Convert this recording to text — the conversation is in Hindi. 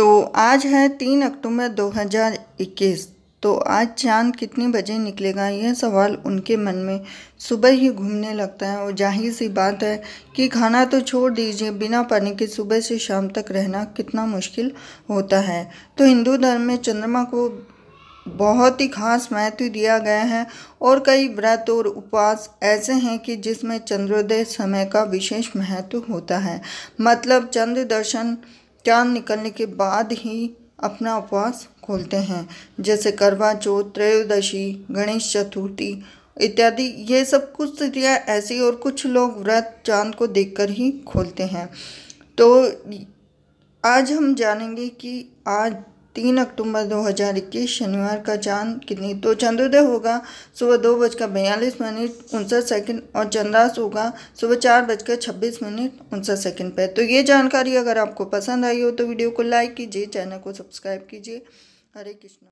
तो आज है तीन अक्टूबर 2021 तो आज चांद कितने बजे निकलेगा यह सवाल उनके मन में सुबह ही घूमने लगता है और जाहिर सी बात है कि खाना तो छोड़ दीजिए बिना पानी के सुबह से शाम तक रहना कितना मुश्किल होता है तो हिंदू धर्म में चंद्रमा को बहुत ही खास महत्व दिया गया है और कई व्रत और उपवास ऐसे हैं कि जिसमें चंद्रोदय समय का विशेष महत्व होता है मतलब चंद्र दर्शन चांद निकलने के बाद ही अपना उपवास खोलते हैं जैसे करवा चौथ त्रयोदशी गणेश चतुर्थी इत्यादि ये सब कुछ स्थितियाँ ऐसी और कुछ लोग व्रत चांद को देखकर ही खोलते हैं तो आज हम जानेंगे कि आज तीन अक्टूबर 2021 शनिवार का चांद कितनी तो चंद्रोदय होगा सुबह दो बजकर बयालीस मिनट उनसठ सेकंड और चंद्रास होगा सुबह चार बजकर छब्बीस मिनट उनसठ सेकंड पर तो ये जानकारी अगर आपको पसंद आई हो तो वीडियो को लाइक कीजिए चैनल को सब्सक्राइब कीजिए हरे कृष्ण